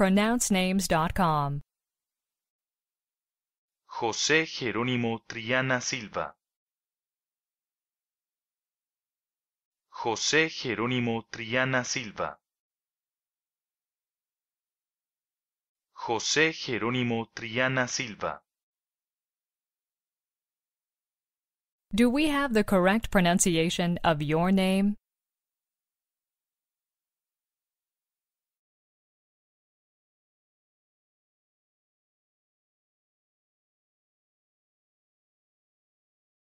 pronouncenames.com. José Jerónimo Triana Silva. José Jerónimo Triana Silva. José Jerónimo Triana Silva. Do we have the correct pronunciation of your name?